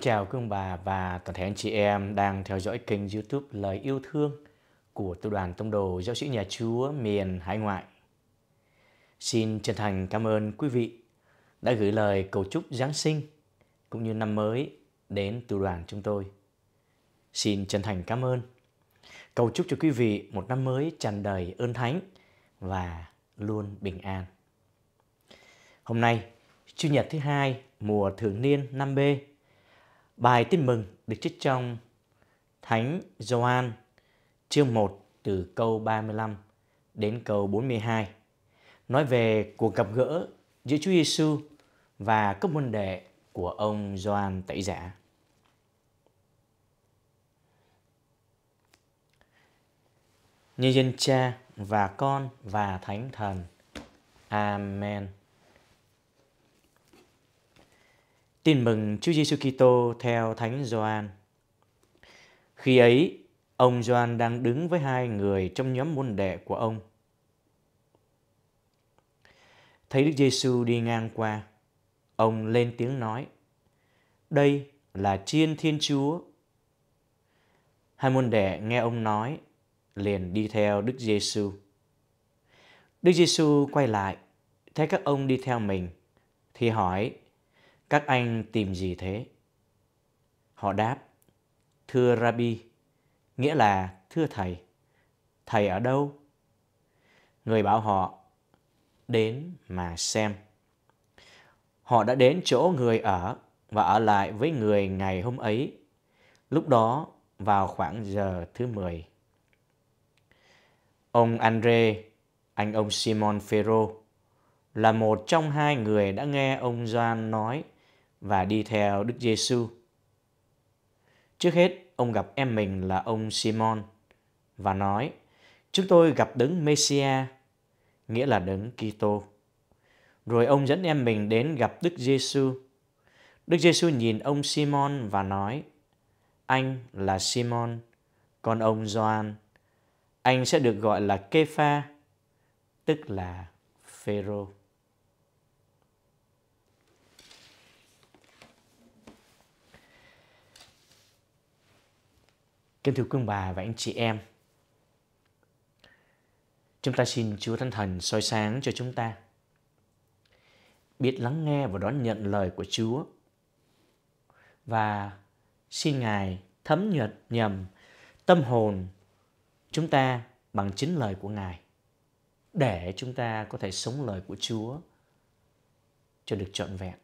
chào quý ông bà và toàn thể anh chị em đang theo dõi kênh youtube Lời Yêu Thương của Tu đoàn Tông Đồ Giáo sĩ Nhà Chúa miền Hải Ngoại. Xin chân thành cảm ơn quý vị đã gửi lời cầu chúc Giáng sinh cũng như năm mới đến tu đoàn chúng tôi. Xin chân thành cảm ơn. Cầu chúc cho quý vị một năm mới tràn đầy ơn thánh và luôn bình an. Hôm nay, Chủ nhật thứ hai mùa thường niên 5B Bài tin mừng được trích trong Thánh Gioan chương 1 từ câu 35 đến câu 42 nói về cuộc gặp gỡ giữa Chúa Giêsu và các môn đệ của ông Gioan Tẩy Giả. Như dân cha và con và thánh thần. Amen. Tin mừng Chúa Giêsu Kitô theo Thánh Gioan. Khi ấy, ông Gioan đang đứng với hai người trong nhóm môn đệ của ông. Thấy Đức Giêsu đi ngang qua, ông lên tiếng nói: "Đây là Chiên Thiên Chúa." Hai môn đệ nghe ông nói, liền đi theo Đức Giêsu. Đức Giêsu quay lại, thấy các ông đi theo mình, thì hỏi: các anh tìm gì thế? Họ đáp, thưa Rabbi, nghĩa là thưa thầy. Thầy ở đâu? Người bảo họ, đến mà xem. Họ đã đến chỗ người ở và ở lại với người ngày hôm ấy. Lúc đó vào khoảng giờ thứ 10. Ông Andre, anh ông Simon Ferro, là một trong hai người đã nghe ông Doan nói và đi theo Đức Giêsu. Trước hết, ông gặp em mình là ông Simon và nói: "Chúng tôi gặp đấng Messia, nghĩa là đấng Kitô." Rồi ông dẫn em mình đến gặp Đức Giêsu. Đức Giêsu nhìn ông Simon và nói: "Anh là Simon, con ông Gioan. Anh sẽ được gọi là Kepha, tức là Phêrô." Kính thưa quý ông bà và anh chị em, chúng ta xin Chúa Thánh Thần soi sáng cho chúng ta. Biết lắng nghe và đón nhận lời của Chúa và xin Ngài thấm nhuận nhầm tâm hồn chúng ta bằng chính lời của Ngài để chúng ta có thể sống lời của Chúa cho được trọn vẹn.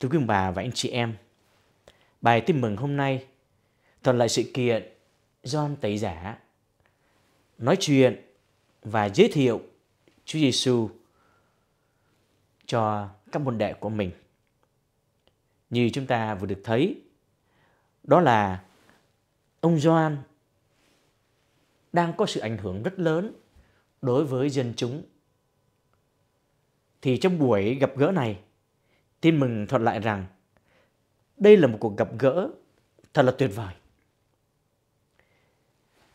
Thưa quý ông bà và anh chị em, bài tin mừng hôm nay – thuật lại sự kiện John Tẩy Giả nói chuyện và giới thiệu Chúa Giêsu cho các môn đệ của mình. Như chúng ta vừa được thấy, đó là ông Gioan đang có sự ảnh hưởng rất lớn đối với dân chúng. Thì trong buổi gặp gỡ này, tin mừng thuật lại rằng đây là một cuộc gặp gỡ thật là tuyệt vời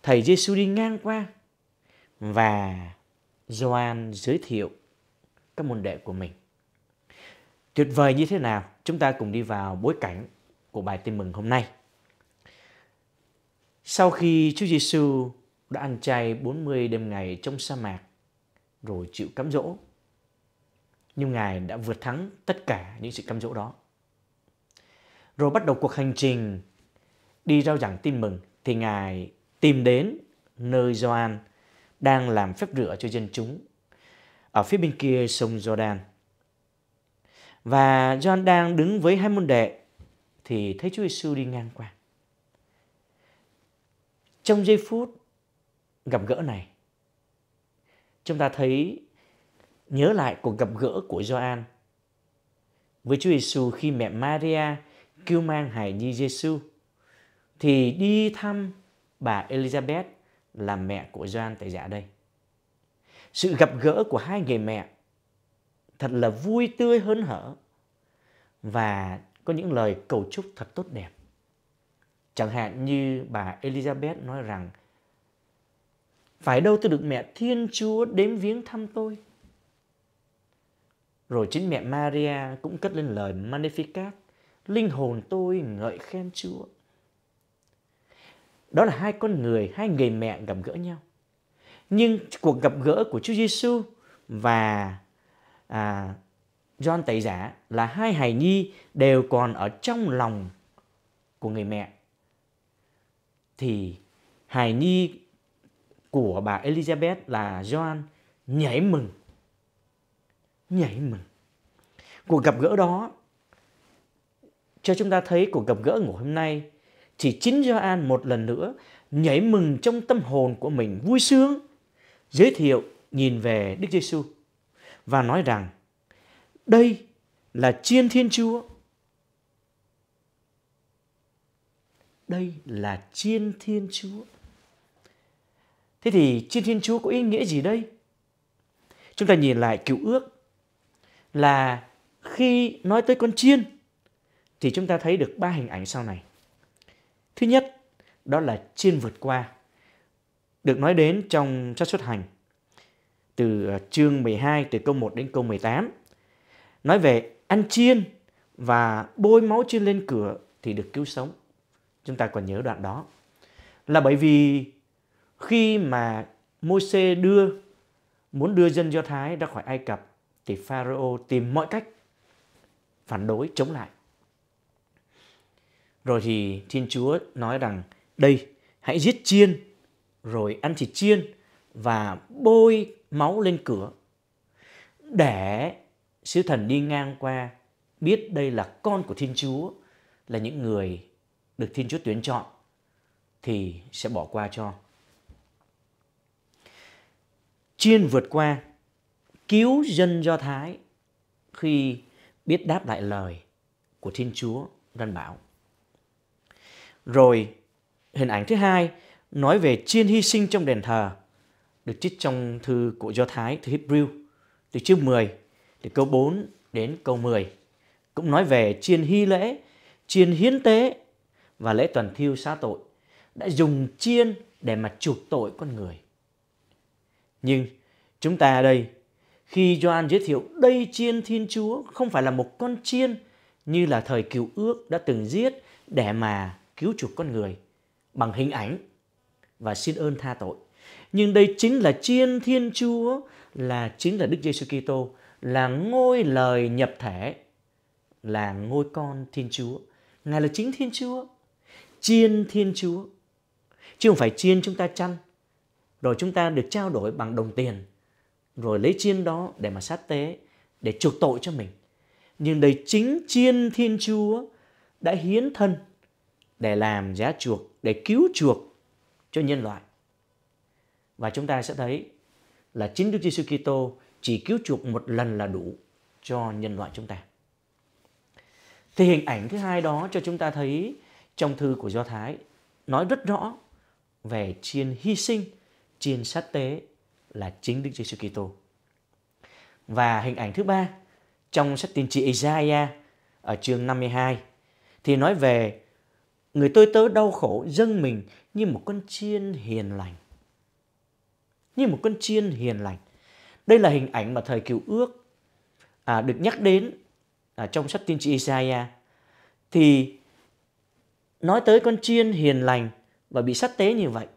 thầy Giêsu đi ngang qua và Gioan giới thiệu các môn đệ của mình. Tuyệt vời như thế nào? Chúng ta cùng đi vào bối cảnh của bài tin mừng hôm nay. Sau khi Chúa Giêsu đã ăn chay 40 đêm ngày trong sa mạc rồi chịu cám dỗ, nhưng Ngài đã vượt thắng tất cả những sự cám dỗ đó. Rồi bắt đầu cuộc hành trình đi rao giảng tin mừng thì Ngài tìm đến nơi Gioan đang làm phép rửa cho dân chúng ở phía bên kia sông Jordan. Và Gioan đang đứng với hai môn đệ thì thấy Chúa Giêsu đi ngang qua. Trong giây phút gặp gỡ này, chúng ta thấy nhớ lại cuộc gặp gỡ của Gioan với Chúa Giêsu khi mẹ Maria kêu mang hài nhi Giêsu thì đi thăm bà Elizabeth là mẹ của Gioan tại giả đây. Sự gặp gỡ của hai người mẹ thật là vui tươi hớn hở và có những lời cầu chúc thật tốt đẹp. Chẳng hạn như bà Elizabeth nói rằng phải đâu tôi được mẹ Thiên Chúa đến viếng thăm tôi. Rồi chính mẹ Maria cũng cất lên lời Magnificat, linh hồn tôi ngợi khen Chúa. Đó là hai con người, hai người mẹ gặp gỡ nhau. Nhưng cuộc gặp gỡ của Chúa Giêsu và à, John Tẩy Giả là hai hài nhi đều còn ở trong lòng của người mẹ. Thì hài nhi của bà Elizabeth là John nhảy mừng. Nhảy mừng. Cuộc gặp gỡ đó cho chúng ta thấy cuộc gặp gỡ của hôm nay thì chính Gioan một lần nữa nhảy mừng trong tâm hồn của mình vui sướng, giới thiệu nhìn về Đức Giêsu và nói rằng đây là chiên Thiên Chúa. Đây là chiên Thiên Chúa. Thế thì chiên Thiên Chúa có ý nghĩa gì đây? Chúng ta nhìn lại cựu ước là khi nói tới con chiên thì chúng ta thấy được ba hình ảnh sau này Thứ nhất, đó là chuyên vượt qua. Được nói đến trong sách xuất hành từ à, chương 12 từ câu 1 đến câu 18 nói về ăn chiên và bôi máu chiên lên cửa thì được cứu sống. Chúng ta còn nhớ đoạn đó. Là bởi vì khi mà Môi-se đưa muốn đưa dân Do Thái ra khỏi Ai Cập thì Pharaoh tìm mọi cách phản đối chống lại rồi thì Thiên Chúa nói rằng đây hãy giết chiên rồi ăn thịt chiên và bôi máu lên cửa để sứ thần đi ngang qua biết đây là con của Thiên Chúa là những người được Thiên Chúa tuyển chọn thì sẽ bỏ qua cho. Chiên vượt qua cứu dân Do Thái khi biết đáp lại lời của Thiên Chúa răn bảo. Rồi, hình ảnh thứ hai nói về chiên hy sinh trong đền thờ, được trích trong thư của Do Thái, thư Hebrew, từ chương 10, từ câu 4 đến câu 10. Cũng nói về chiên hy lễ, chiên hiến tế và lễ tuần thiêu xá tội, đã dùng chiên để mà chuộc tội con người. Nhưng chúng ta ở đây, khi doan giới thiệu đây chiên Thiên Chúa không phải là một con chiên như là thời cựu ước đã từng giết để mà cứu chuộc con người bằng hình ảnh và xin ơn tha tội. Nhưng đây chính là chiên Thiên Chúa, là chính là Đức Giêsu Kitô, là ngôi lời nhập thể, là ngôi con Thiên Chúa. Ngài là chính Thiên Chúa, chiên Thiên Chúa. Chứ không phải chiên chúng ta chăn, rồi chúng ta được trao đổi bằng đồng tiền, rồi lấy chiên đó để mà sát tế, để chuộc tội cho mình. Nhưng đây chính chiên Thiên Chúa đã hiến thân để làm giá chuộc, để cứu chuộc cho nhân loại. Và chúng ta sẽ thấy là chính Đức Giêsu Kitô chỉ cứu chuộc một lần là đủ cho nhân loại chúng ta. Thì hình ảnh thứ hai đó cho chúng ta thấy trong thư của Do Thái nói rất rõ về chiên hy sinh, chiên sát tế là chính Đức Giêsu Kitô. Và hình ảnh thứ ba trong sách tiên tri Isaiah ở chương 52 thì nói về Người tôi tớ đau khổ dâng mình như một con chiên hiền lành. Như một con chiên hiền lành. Đây là hình ảnh mà thời cựu ước à, được nhắc đến à, trong sách tiên tri Isaiah. Thì nói tới con chiên hiền lành và bị sát tế như vậy.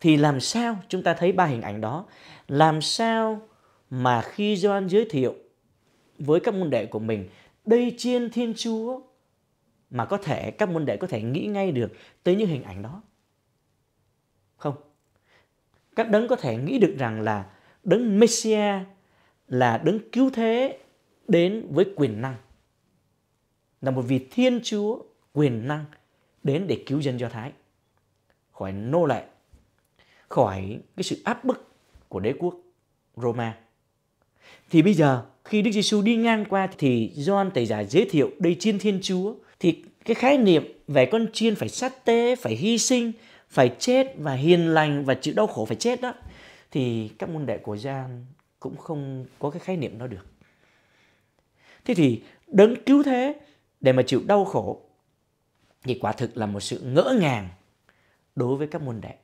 Thì làm sao chúng ta thấy ba hình ảnh đó? Làm sao mà khi Doan giới thiệu với các môn đệ của mình đây chiên Thiên Chúa mà có thể các môn đệ có thể nghĩ ngay được tới những hình ảnh đó. Không. Các đấng có thể nghĩ được rằng là đấng Messiah là đấng cứu thế đến với quyền năng. Là một vị Thiên Chúa quyền năng đến để cứu dân Do Thái khỏi nô lệ, khỏi cái sự áp bức của đế quốc Roma. Thì bây giờ khi Đức Giêsu đi ngang qua thì Gioan Tẩy giả giới thiệu đây trên Thiên Chúa thì cái khái niệm về con chiên phải sát tế, phải hy sinh, phải chết và hiền lành và chịu đau khổ phải chết đó thì các môn đệ của Gian cũng không có cái khái niệm đó được. Thế thì đấng cứu thế để mà chịu đau khổ thì quả thực là một sự ngỡ ngàng đối với các môn đệ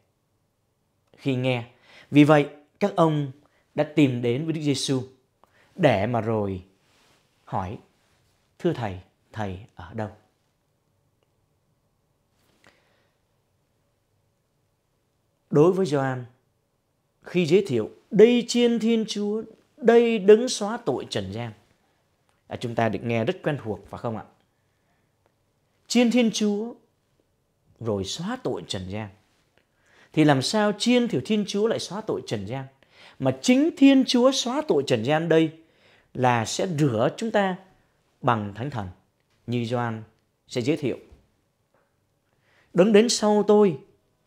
khi nghe. Vì vậy các ông đã tìm đến với Đức Giêsu để mà rồi hỏi thưa thầy thầy ở đâu đối với Gioan khi giới thiệu đây chiên Thiên Chúa, đây đấng xóa tội trần gian. À, chúng ta được nghe rất quen thuộc phải không ạ? Chiên Thiên Chúa rồi xóa tội trần gian. Thì làm sao chiên thiểu Thiên Chúa lại xóa tội trần gian? Mà chính Thiên Chúa xóa tội trần gian đây là sẽ rửa chúng ta bằng Thánh Thần như Gioan sẽ giới thiệu. đứng đến sau tôi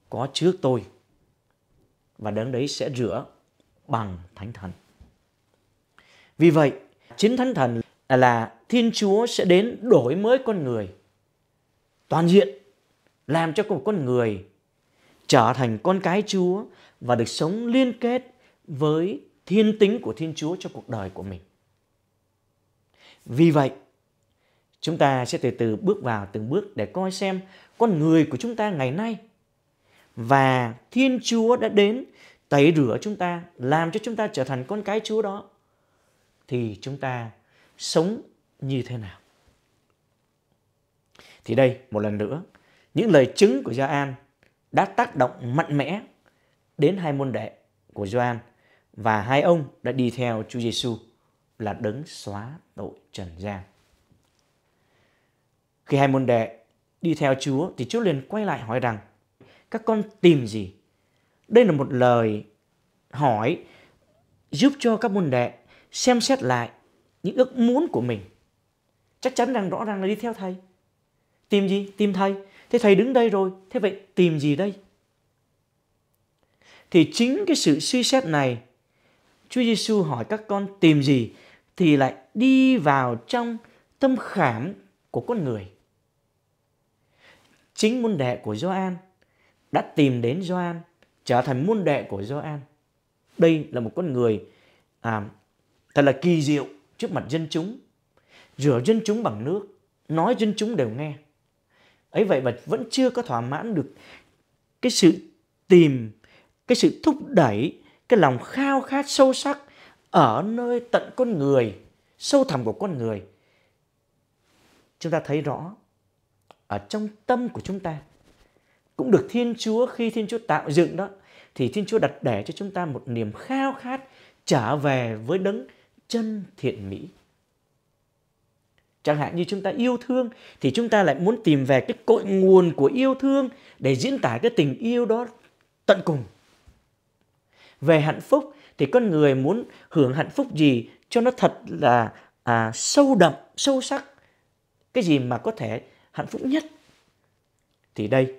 có trước tôi và đấng đấy sẽ rửa bằng Thánh Thần. Vì vậy, chính Thánh Thần là Thiên Chúa sẽ đến đổi mới con người toàn diện, làm cho một con người trở thành con cái Chúa và được sống liên kết với thiên tính của Thiên Chúa cho cuộc đời của mình. Vì vậy, chúng ta sẽ từ từ bước vào từng bước để coi xem con người của chúng ta ngày nay và Thiên Chúa đã đến tẩy rửa chúng ta, làm cho chúng ta trở thành con cái Chúa đó thì chúng ta sống như thế nào? Thì đây, một lần nữa, những lời chứng của Gioan đã tác động mạnh mẽ đến hai môn đệ của Gioan và hai ông đã đi theo Chúa Giêsu là đấng xóa tội trần gian. Khi hai môn đệ đi theo Chúa thì Chúa liền quay lại hỏi rằng các con tìm gì? Đây là một lời hỏi giúp cho các môn đệ xem xét lại những ước muốn của mình. Chắc chắn rằng rõ ràng là đi theo thầy. Tìm gì? Tìm thầy. Thế thầy đứng đây rồi, thế vậy tìm gì đây? Thì chính cái sự suy xét này, Chúa Giêsu hỏi các con tìm gì thì lại đi vào trong tâm khảm của con người. Chính môn đệ của Gioan đã tìm đến Gioan, trở thành môn đệ của Gioan. Đây là một con người à, thật là kỳ diệu trước mặt dân chúng, rửa dân chúng bằng nước, nói dân chúng đều nghe. Ấy vậy mà vẫn chưa có thỏa mãn được cái sự tìm, cái sự thúc đẩy, cái lòng khao khát sâu sắc ở nơi tận con người, sâu thẳm của con người. Chúng ta thấy rõ ở trong tâm của chúng ta cũng được Thiên Chúa khi Thiên Chúa tạo dựng đó thì Thiên Chúa đặt để cho chúng ta một niềm khao khát trở về với đấng chân thiện mỹ. Chẳng hạn như chúng ta yêu thương thì chúng ta lại muốn tìm về cái cội nguồn của yêu thương để diễn tả cái tình yêu đó tận cùng. Về hạnh phúc thì con người muốn hưởng hạnh phúc gì cho nó thật là à, sâu đậm, sâu sắc. Cái gì mà có thể hạnh phúc nhất. Thì đây,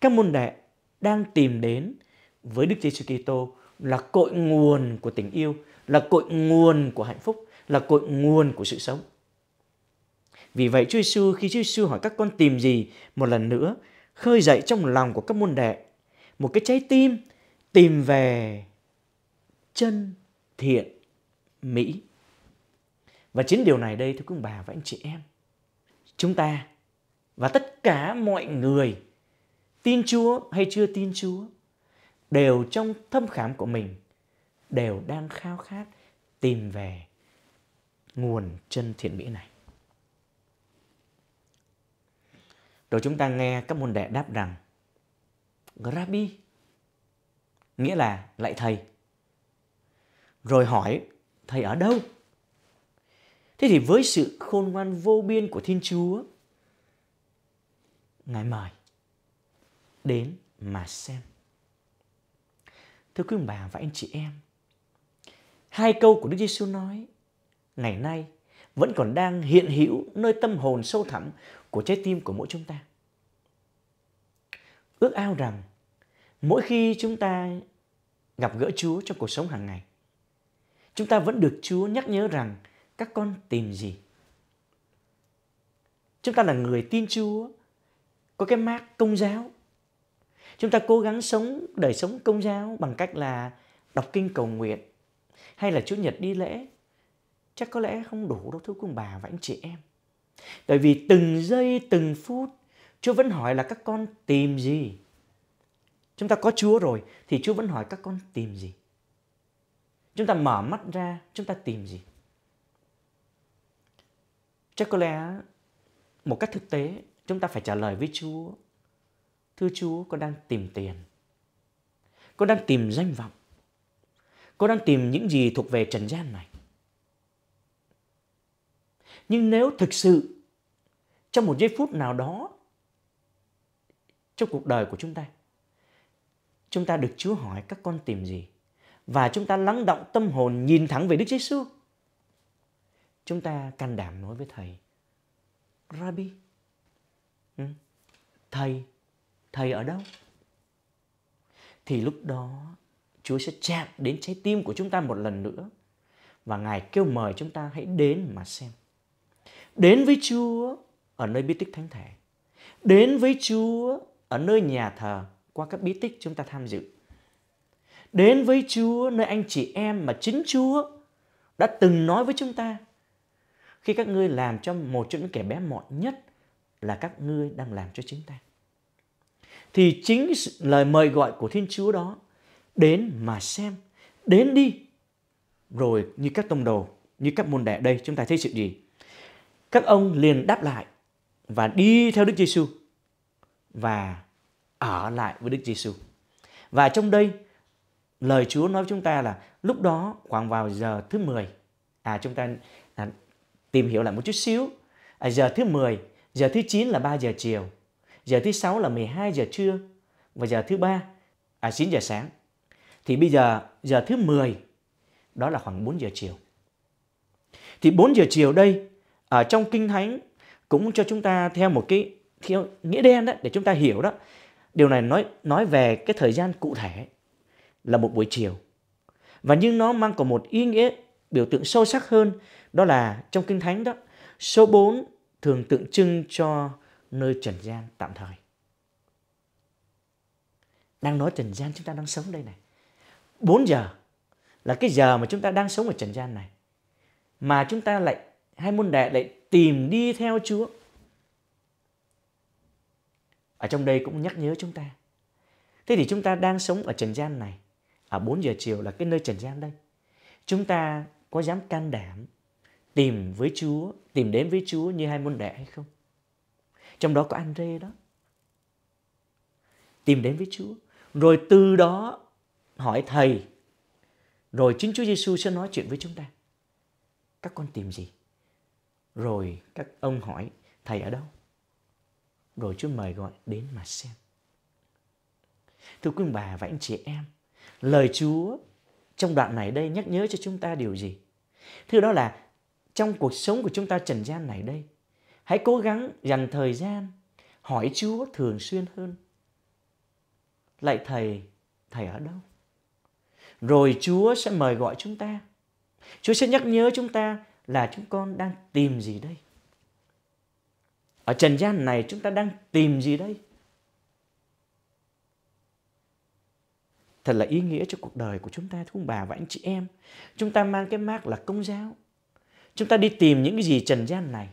các môn đệ đang tìm đến với Đức Giêsu Kitô là cội nguồn của tình yêu, là cội nguồn của hạnh phúc, là cội nguồn của sự sống. Vì vậy Chúa Giêsu khi Chúa Giêsu hỏi các con tìm gì một lần nữa khơi dậy trong lòng của các môn đệ một cái trái tim tìm về chân thiện mỹ. Và chính điều này đây thưa quý bà và anh chị em, chúng ta và tất cả mọi người tin Chúa hay chưa tin Chúa đều trong thâm khảm của mình đều đang khao khát tìm về nguồn chân thiện mỹ này. Rồi chúng ta nghe các môn đệ đáp rằng Rabbi nghĩa là lại thầy. Rồi hỏi thầy ở đâu? Thế thì với sự khôn ngoan vô biên của Thiên Chúa, Ngài mời đến mà xem. Thưa quý ông bà và anh chị em, hai câu của Đức Giêsu nói ngày nay vẫn còn đang hiện hữu nơi tâm hồn sâu thẳm của trái tim của mỗi chúng ta. Ước ao rằng mỗi khi chúng ta gặp gỡ Chúa trong cuộc sống hàng ngày, chúng ta vẫn được Chúa nhắc nhớ rằng các con tìm gì. Chúng ta là người tin Chúa, có cái mác công giáo chúng ta cố gắng sống đời sống công giáo bằng cách là đọc kinh cầu nguyện hay là chủ nhật đi lễ chắc có lẽ không đủ đâu thưa quý bà và anh chị em Tại vì từng giây từng phút chúa vẫn hỏi là các con tìm gì chúng ta có chúa rồi thì chúa vẫn hỏi các con tìm gì chúng ta mở mắt ra chúng ta tìm gì chắc có lẽ một cách thực tế chúng ta phải trả lời với chúa Thưa Chúa, con đang tìm tiền. Con đang tìm danh vọng. Con đang tìm những gì thuộc về trần gian này. Nhưng nếu thực sự trong một giây phút nào đó trong cuộc đời của chúng ta, chúng ta được Chúa hỏi các con tìm gì và chúng ta lắng động tâm hồn nhìn thẳng về Đức Giêsu. Chúng ta can đảm nói với thầy, Rabbi, ừ, thầy thầy ở đâu thì lúc đó chúa sẽ chạm đến trái tim của chúng ta một lần nữa và ngài kêu mời chúng ta hãy đến mà xem đến với chúa ở nơi bí tích thánh thể đến với chúa ở nơi nhà thờ qua các bí tích chúng ta tham dự đến với chúa nơi anh chị em mà chính chúa đã từng nói với chúng ta khi các ngươi làm cho một trong những kẻ bé mọn nhất là các ngươi đang làm cho chính ta thì chính lời mời gọi của Thiên Chúa đó đến mà xem, đến đi. Rồi như các tông đồ, như các môn đệ đây chúng ta thấy sự gì? Các ông liền đáp lại và đi theo Đức Giêsu và ở lại với Đức Giêsu. Và trong đây lời Chúa nói với chúng ta là lúc đó khoảng vào giờ thứ 10 à chúng ta à, tìm hiểu lại một chút xíu à, giờ thứ 10 giờ thứ 9 là 3 giờ chiều giờ thứ sáu là 12 giờ trưa và giờ thứ ba à 9 giờ sáng. Thì bây giờ giờ thứ 10 đó là khoảng 4 giờ chiều. Thì 4 giờ chiều đây ở trong kinh thánh cũng cho chúng ta theo một cái theo nghĩa đen đó để chúng ta hiểu đó. Điều này nói nói về cái thời gian cụ thể là một buổi chiều. Và nhưng nó mang có một ý nghĩa biểu tượng sâu sắc hơn đó là trong kinh thánh đó số 4 thường tượng trưng cho nơi trần gian tạm thời. Đang nói trần gian chúng ta đang sống đây này. 4 giờ là cái giờ mà chúng ta đang sống ở trần gian này. Mà chúng ta lại, hai môn đệ lại tìm đi theo Chúa. Ở trong đây cũng nhắc nhớ chúng ta. Thế thì chúng ta đang sống ở trần gian này. Ở 4 giờ chiều là cái nơi trần gian đây. Chúng ta có dám can đảm tìm với Chúa, tìm đến với Chúa như hai môn đệ hay không? trong đó có anh rê đó tìm đến với Chúa rồi từ đó hỏi thầy rồi chính Chúa Giêsu sẽ nói chuyện với chúng ta các con tìm gì rồi các ông hỏi thầy ở đâu rồi Chúa mời gọi đến mà xem thưa quý bà và anh chị em lời Chúa trong đoạn này đây nhắc nhớ cho chúng ta điều gì thưa đó là trong cuộc sống của chúng ta trần gian này đây Hãy cố gắng dành thời gian hỏi Chúa thường xuyên hơn. Lạy Thầy, Thầy ở đâu? Rồi Chúa sẽ mời gọi chúng ta. Chúa sẽ nhắc nhớ chúng ta là chúng con đang tìm gì đây? Ở trần gian này chúng ta đang tìm gì đây? Thật là ý nghĩa cho cuộc đời của chúng ta thưa ông bà và anh chị em. Chúng ta mang cái mác là công giáo. Chúng ta đi tìm những cái gì trần gian này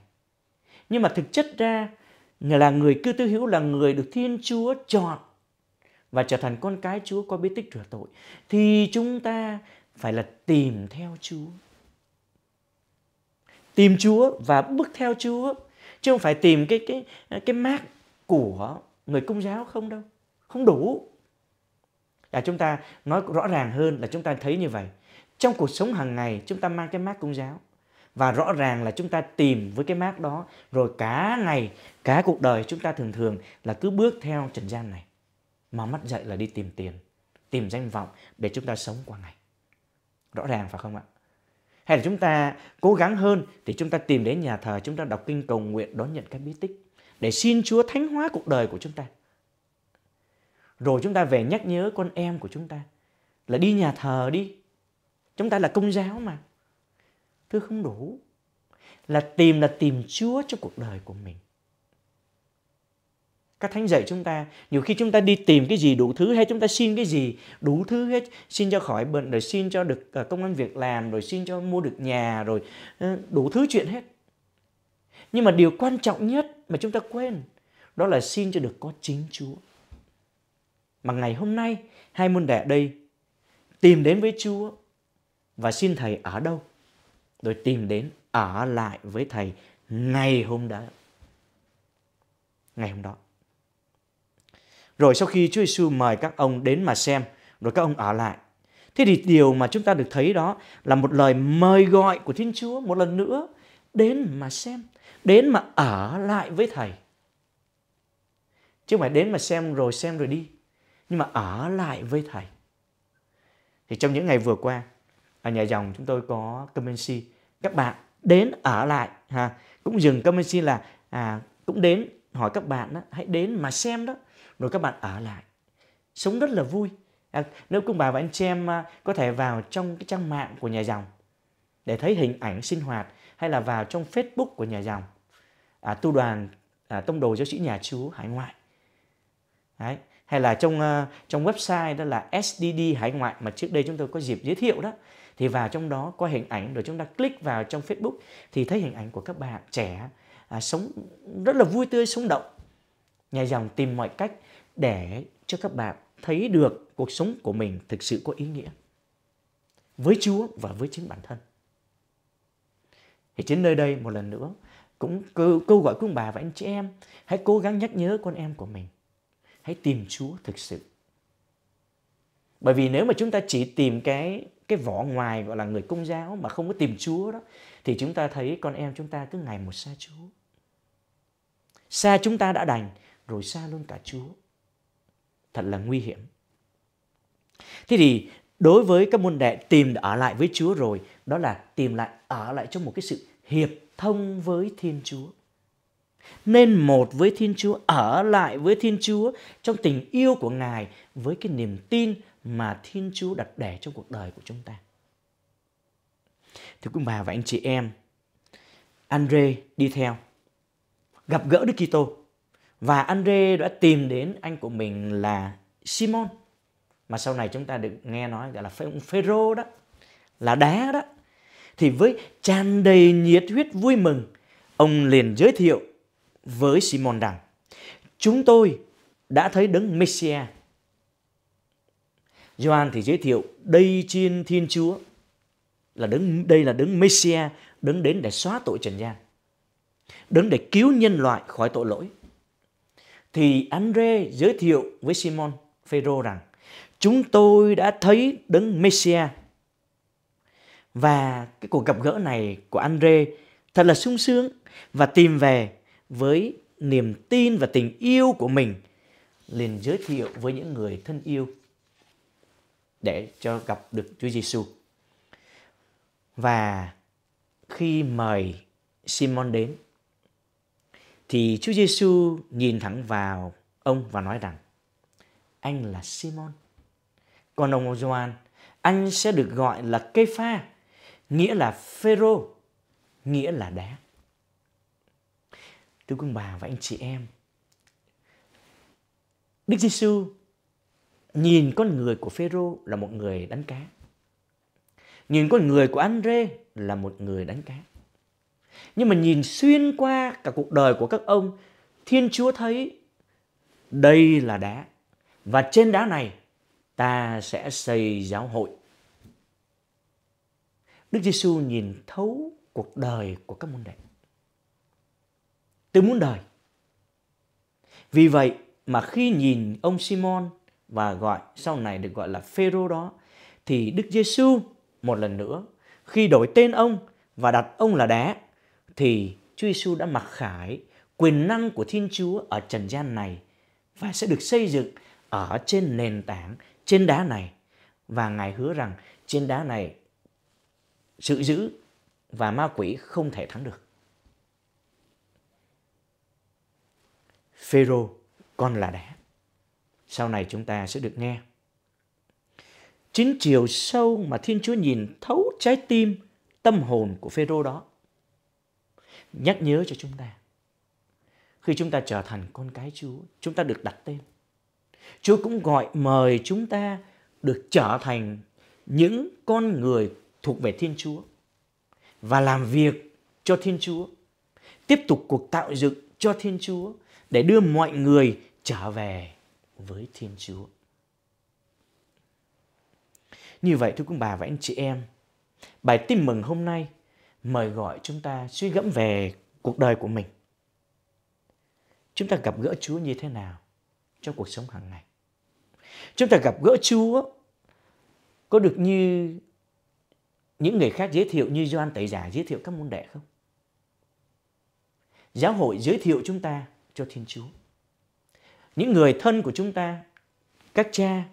nhưng mà thực chất ra là người cư tư hữu là người được Thiên Chúa chọn và trở thành con cái Chúa có bí tích rửa tội thì chúng ta phải là tìm theo Chúa. Tìm Chúa và bước theo Chúa chứ không phải tìm cái cái cái mác của người công giáo không đâu, không đủ. Là chúng ta nói rõ ràng hơn là chúng ta thấy như vậy. Trong cuộc sống hàng ngày chúng ta mang cái mác công giáo và rõ ràng là chúng ta tìm với cái mác đó rồi cả ngày cả cuộc đời chúng ta thường thường là cứ bước theo trần gian này mà mắt dậy là đi tìm tiền tìm danh vọng để chúng ta sống qua ngày rõ ràng phải không ạ hay là chúng ta cố gắng hơn thì chúng ta tìm đến nhà thờ chúng ta đọc kinh cầu nguyện đón nhận các bí tích để xin Chúa thánh hóa cuộc đời của chúng ta rồi chúng ta về nhắc nhớ con em của chúng ta là đi nhà thờ đi chúng ta là công giáo mà thứ không đủ là tìm là tìm chúa cho cuộc đời của mình các thánh dạy chúng ta nhiều khi chúng ta đi tìm cái gì đủ thứ hay chúng ta xin cái gì đủ thứ hết xin cho khỏi bệnh rồi xin cho được ờ, công an việc làm rồi xin cho mua được nhà rồi ờ, đủ thứ chuyện hết nhưng mà điều quan trọng nhất mà chúng ta quên đó là xin cho được có chính Chúa. Mà ngày hôm nay hai môn đệ đây tìm đến với Chúa và xin Thầy ở đâu? rồi tìm đến ở lại với thầy ngày hôm đó. Ngày hôm đó. Rồi sau khi Chúa Giêsu mời các ông đến mà xem, rồi các ông ở lại. Thế thì điều mà chúng ta được thấy đó là một lời mời gọi của Thiên Chúa một lần nữa đến mà xem, đến mà ở lại với thầy. Chứ không phải đến mà xem rồi xem rồi đi, nhưng mà ở lại với thầy. Thì trong những ngày vừa qua, À, nhà dòng chúng tôi có community các bạn đến ở lại ha cũng dừng community là à, cũng đến hỏi các bạn đó, hãy đến mà xem đó rồi các bạn ở lại sống rất là vui à, nếu cùng bà và anh chị em à, có thể vào trong cái trang mạng của nhà dòng để thấy hình ảnh sinh hoạt hay là vào trong Facebook của nhà dòng à, tu đoàn à, tông đồ giáo sĩ nhà chú hải ngoại Đấy. hay là trong uh, trong website đó là SDD hải ngoại mà trước đây chúng tôi có dịp giới thiệu đó thì vào trong đó qua hình ảnh rồi chúng ta click vào trong Facebook thì thấy hình ảnh của các bạn trẻ à, sống rất là vui tươi sống động nhà dòng tìm mọi cách để cho các bạn thấy được cuộc sống của mình thực sự có ý nghĩa với Chúa và với chính bản thân thì chính nơi đây một lần nữa cũng câu, câu gọi quý bà và anh chị em hãy cố gắng nhắc nhớ con em của mình hãy tìm Chúa thực sự bởi vì nếu mà chúng ta chỉ tìm cái cái vỏ ngoài gọi là người công giáo mà không có tìm Chúa đó thì chúng ta thấy con em chúng ta cứ ngày một xa Chúa. Xa chúng ta đã đành rồi xa luôn cả Chúa. Thật là nguy hiểm. Thế thì đối với các môn đệ tìm ở lại với Chúa rồi, đó là tìm lại ở lại trong một cái sự hiệp thông với Thiên Chúa. Nên một với Thiên Chúa, ở lại với Thiên Chúa trong tình yêu của Ngài với cái niềm tin mà Thiên Chúa đặt để trong cuộc đời của chúng ta. Thưa quý bà và anh chị em, Andre đi theo, gặp gỡ Đức Kitô và Andre đã tìm đến anh của mình là Simon mà sau này chúng ta được nghe nói gọi là Phêrô đó, là đá đó. Thì với tràn đầy nhiệt huyết vui mừng, ông liền giới thiệu với Simon rằng: "Chúng tôi đã thấy đấng Messiah Gioan thì giới thiệu đây trên Thiên Chúa là đứng đây là đứng Messia, đứng đến để xóa tội trần gian. đứng để cứu nhân loại khỏi tội lỗi. Thì Andre giới thiệu với Simon Phêrô rằng chúng tôi đã thấy đấng Messia. Và cái cuộc gặp gỡ này của Andre thật là sung sướng và tìm về với niềm tin và tình yêu của mình liền giới thiệu với những người thân yêu để cho gặp được Chúa Giêsu. Và khi mời Simon đến thì Chúa Giêsu nhìn thẳng vào ông và nói rằng anh là Simon. Còn ông Gioan, anh sẽ được gọi là cây pha, nghĩa là phêrô, nghĩa là đá. Thưa quý bà và anh chị em, Đức Giêsu nhìn con người của Phêrô là một người đánh cá. Nhìn con người của Andre là một người đánh cá. Nhưng mà nhìn xuyên qua cả cuộc đời của các ông, Thiên Chúa thấy đây là đá và trên đá này ta sẽ xây giáo hội. Đức Giêsu nhìn thấu cuộc đời của các môn đệ. Từ muốn đời. Vì vậy mà khi nhìn ông Simon và gọi sau này được gọi là Phêrô đó thì Đức Giêsu một lần nữa khi đổi tên ông và đặt ông là đá thì Chúa Giêsu đã mặc khải quyền năng của Thiên Chúa ở trần gian này và sẽ được xây dựng ở trên nền tảng trên đá này và ngài hứa rằng trên đá này sự giữ và ma quỷ không thể thắng được. Phêrô con là đá sau này chúng ta sẽ được nghe. Chính chiều sâu mà Thiên Chúa nhìn thấu trái tim, tâm hồn của Phêrô đó. Nhắc nhớ cho chúng ta. Khi chúng ta trở thành con cái Chúa, chúng ta được đặt tên. Chúa cũng gọi mời chúng ta được trở thành những con người thuộc về Thiên Chúa và làm việc cho Thiên Chúa, tiếp tục cuộc tạo dựng cho Thiên Chúa để đưa mọi người trở về với Thiên Chúa. Như vậy thưa quý bà và anh chị em, bài tin mừng hôm nay mời gọi chúng ta suy gẫm về cuộc đời của mình. Chúng ta gặp gỡ Chúa như thế nào trong cuộc sống hàng ngày? Chúng ta gặp gỡ Chúa có được như những người khác giới thiệu như Doan Tẩy Giả giới thiệu các môn đệ không? Giáo hội giới thiệu chúng ta cho Thiên Chúa những người thân của chúng ta, các cha,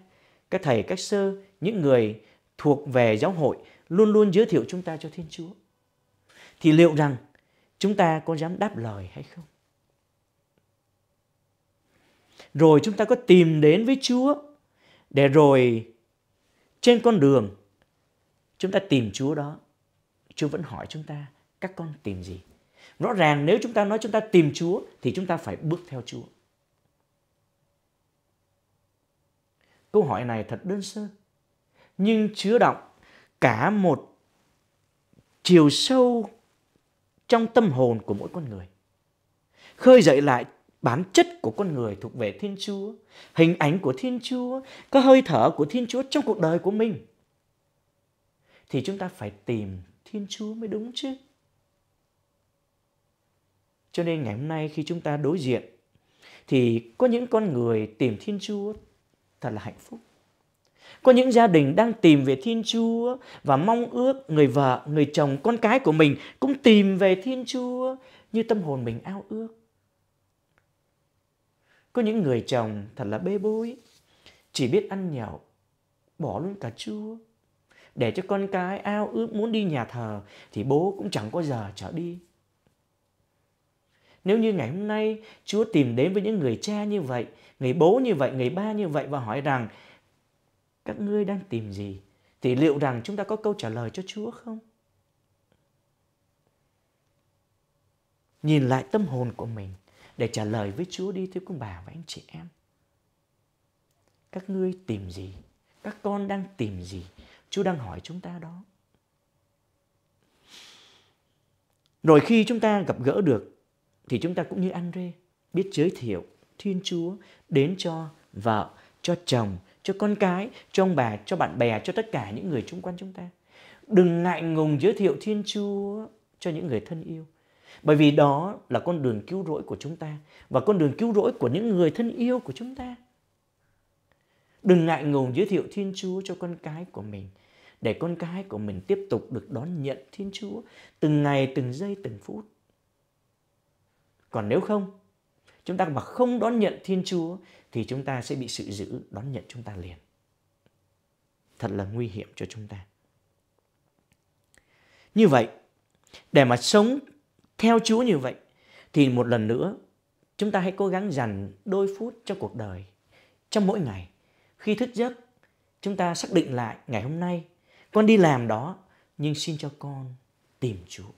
các thầy, các sơ, những người thuộc về giáo hội luôn luôn giới thiệu chúng ta cho Thiên Chúa. Thì liệu rằng chúng ta có dám đáp lời hay không? Rồi chúng ta có tìm đến với Chúa để rồi trên con đường chúng ta tìm Chúa đó. Chúa vẫn hỏi chúng ta các con tìm gì? Rõ ràng nếu chúng ta nói chúng ta tìm Chúa thì chúng ta phải bước theo Chúa. Câu hỏi này thật đơn sơ, nhưng chứa động cả một chiều sâu trong tâm hồn của mỗi con người. Khơi dậy lại bản chất của con người thuộc về Thiên Chúa, hình ảnh của Thiên Chúa, cái hơi thở của Thiên Chúa trong cuộc đời của mình. Thì chúng ta phải tìm Thiên Chúa mới đúng chứ. Cho nên ngày hôm nay khi chúng ta đối diện thì có những con người tìm Thiên Chúa thật là hạnh phúc. Có những gia đình đang tìm về Thiên Chúa và mong ước người vợ, người chồng, con cái của mình cũng tìm về Thiên Chúa như tâm hồn mình ao ước. Có những người chồng thật là bê bối, chỉ biết ăn nhậu, bỏ luôn cả Chúa. Để cho con cái ao ước muốn đi nhà thờ thì bố cũng chẳng có giờ trở đi. Nếu như ngày hôm nay Chúa tìm đến với những người cha như vậy, người bố như vậy, người ba như vậy và hỏi rằng các ngươi đang tìm gì? Thì liệu rằng chúng ta có câu trả lời cho Chúa không? Nhìn lại tâm hồn của mình để trả lời với Chúa đi thưa quý bà và anh chị em. Các ngươi tìm gì? Các con đang tìm gì? Chúa đang hỏi chúng ta đó. Rồi khi chúng ta gặp gỡ được thì chúng ta cũng như Andre biết giới thiệu Thiên Chúa đến cho vợ, cho chồng, cho con cái, cho ông bà, cho bạn bè, cho tất cả những người xung quanh chúng ta. Đừng ngại ngùng giới thiệu Thiên Chúa cho những người thân yêu. Bởi vì đó là con đường cứu rỗi của chúng ta và con đường cứu rỗi của những người thân yêu của chúng ta. Đừng ngại ngùng giới thiệu Thiên Chúa cho con cái của mình để con cái của mình tiếp tục được đón nhận Thiên Chúa từng ngày, từng giây, từng phút. Còn nếu không, chúng ta mà không đón nhận Thiên Chúa thì chúng ta sẽ bị sự giữ đón nhận chúng ta liền. Thật là nguy hiểm cho chúng ta. Như vậy, để mà sống theo Chúa như vậy thì một lần nữa chúng ta hãy cố gắng dành đôi phút trong cuộc đời, trong mỗi ngày. Khi thức giấc, chúng ta xác định lại ngày hôm nay con đi làm đó nhưng xin cho con tìm Chúa.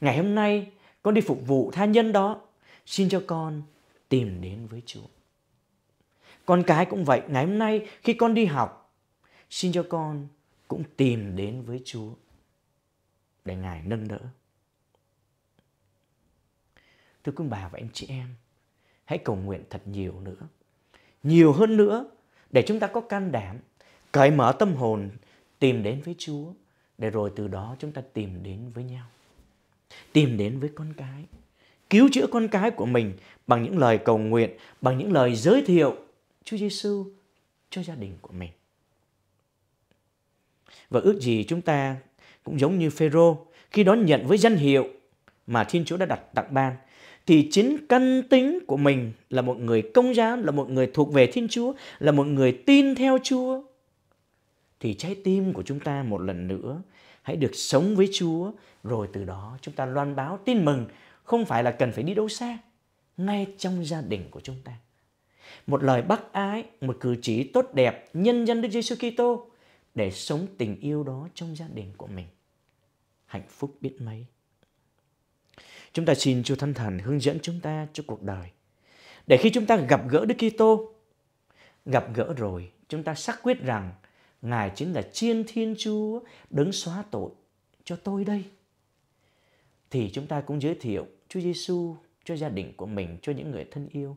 Ngày hôm nay con đi phục vụ tha nhân đó xin cho con tìm đến với chúa con cái cũng vậy ngày hôm nay khi con đi học xin cho con cũng tìm đến với chúa để ngài nâng đỡ thưa quý bà và anh chị em hãy cầu nguyện thật nhiều nữa nhiều hơn nữa để chúng ta có can đảm cởi mở tâm hồn tìm đến với chúa để rồi từ đó chúng ta tìm đến với nhau tìm đến với con cái cứu chữa con cái của mình bằng những lời cầu nguyện bằng những lời giới thiệu Chúa Giêsu cho gia đình của mình và ước gì chúng ta cũng giống như Phêrô khi đón nhận với danh hiệu mà Thiên Chúa đã đặt tặng ban thì chính căn tính của mình là một người công giáo, là một người thuộc về Thiên Chúa, là một người tin theo Chúa thì trái tim của chúng ta một lần nữa hãy được sống với Chúa rồi từ đó chúng ta loan báo tin mừng không phải là cần phải đi đâu xa ngay trong gia đình của chúng ta. Một lời bác ái, một cử chỉ tốt đẹp nhân dân Đức Giêsu Kitô để sống tình yêu đó trong gia đình của mình. Hạnh phúc biết mấy. Chúng ta xin Chúa Thánh Thần hướng dẫn chúng ta cho cuộc đời. Để khi chúng ta gặp gỡ Đức Kitô, gặp gỡ rồi, chúng ta xác quyết rằng Ngài chính là Chiên Thiên Chúa đứng xóa tội cho tôi đây. Thì chúng ta cũng giới thiệu Chúa Giêsu cho gia đình của mình, cho những người thân yêu.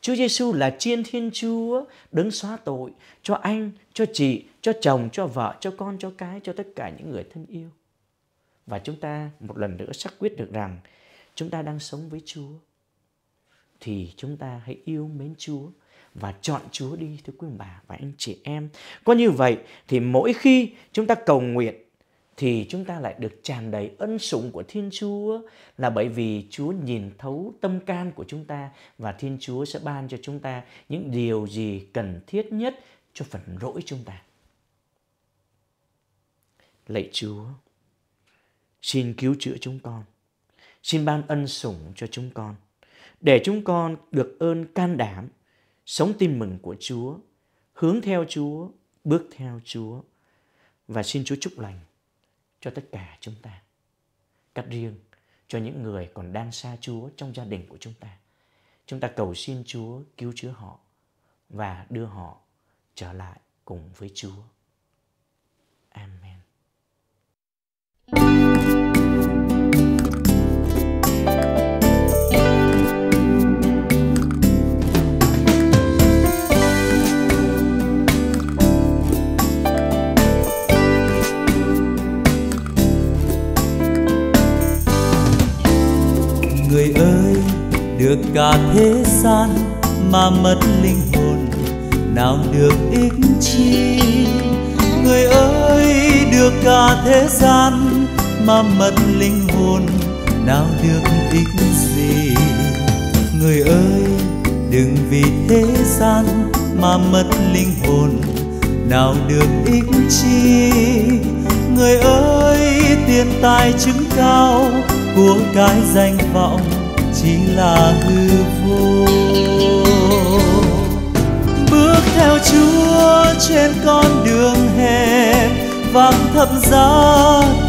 Chúa Giêsu là Chiên Thiên Chúa đứng xóa tội cho anh, cho chị, cho chồng, cho vợ, cho con, cho cái, cho tất cả những người thân yêu. Và chúng ta một lần nữa xác quyết được rằng chúng ta đang sống với Chúa thì chúng ta hãy yêu mến Chúa và chọn Chúa đi thưa quý bà và anh chị em. Có như vậy thì mỗi khi chúng ta cầu nguyện thì chúng ta lại được tràn đầy ân sủng của Thiên Chúa là bởi vì Chúa nhìn thấu tâm can của chúng ta và Thiên Chúa sẽ ban cho chúng ta những điều gì cần thiết nhất cho phần rỗi chúng ta. Lạy Chúa, xin cứu chữa chúng con. Xin ban ân sủng cho chúng con để chúng con được ơn can đảm sống tin mừng của Chúa, hướng theo Chúa, bước theo Chúa. Và xin Chúa chúc lành cho tất cả chúng ta. Cách riêng cho những người còn đang xa Chúa trong gia đình của chúng ta. Chúng ta cầu xin Chúa cứu chữa họ và đưa họ trở lại cùng với Chúa. Amen. người ơi được cả thế gian mà mất linh hồn nào được ích chi người ơi được cả thế gian mà mất linh hồn nào được ích gì người ơi đừng vì thế gian mà mất linh hồn nào được ích chi người ơi tiền tài chứng cao của cái danh vọng chỉ là hư vô bước theo chúa trên con đường hẹp vàng thập giá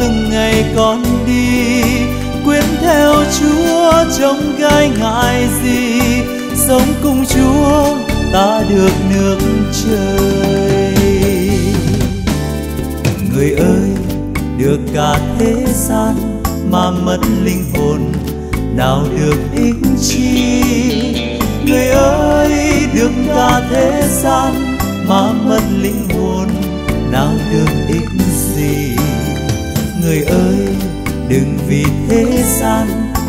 từng ngày con đi quyến theo chúa trong gai ngại gì sống cùng chúa ta được nước trời người ơi được cả thế gian mà mất linh hồn nào được ích chi người ơi đừng cả thế gian mà mất linh hồn nào được ích gì người ơi đừng vì thế gian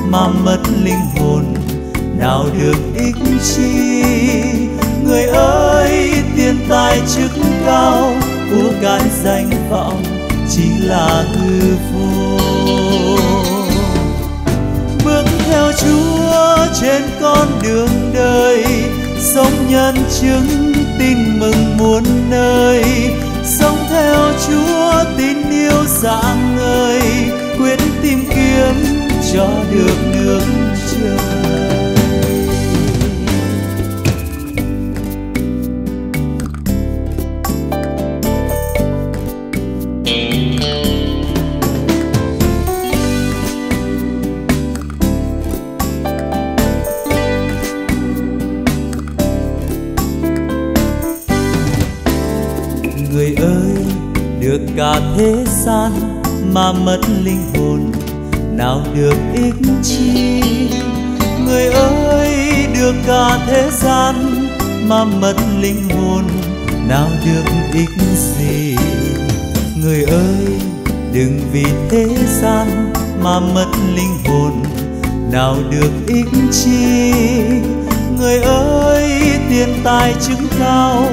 mà mất linh hồn nào được ích chi người ơi tiền tài chức cao của cái danh vọng chỉ là hư vô trên con đường đời sống nhân chứng tin mừng muôn nơi sống theo chúa tin yêu dạng ngời quyết tìm kiếm cho được nước mà mất linh hồn nào được ích chi người ơi được cả thế gian mà mất linh hồn nào được ích gì người ơi đừng vì thế gian mà mất linh hồn nào được ích chi người ơi tiền tài chứng cao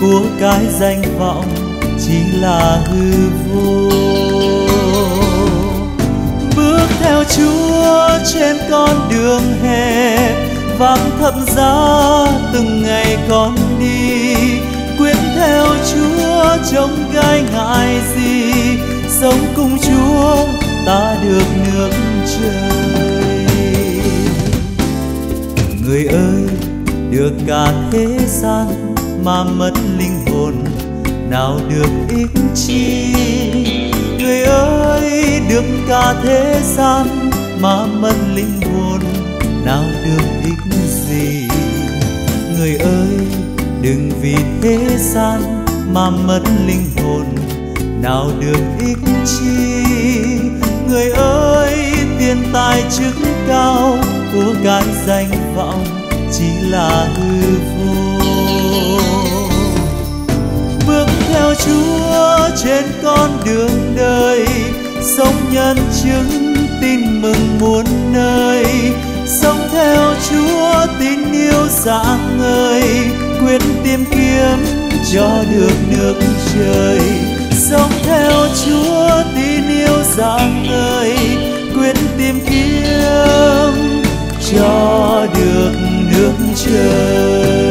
của cái danh vọng chỉ là hư vô chúa trên con đường hẹp vắng thập giá từng ngày con đi quyết theo chúa chống gai ngại gì sống cùng chúa ta được nước trời người ơi được cả thế gian mà mất linh hồn nào được ích chi người ơi được cả thế gian mà mất linh hồn nào được ích gì người ơi đừng vì thế gian mà mất linh hồn nào được ích chi người ơi tiền tài chức cao của cải danh vọng chỉ là hư vô theo Chúa trên con đường đời sống nhân chứng tin mừng muôn nơi sống theo Chúa tin yêu dạng ngời quyết tìm kiếm cho được nước trời sống theo Chúa tin yêu dạng ngời quyết tìm kiếm cho được nước trời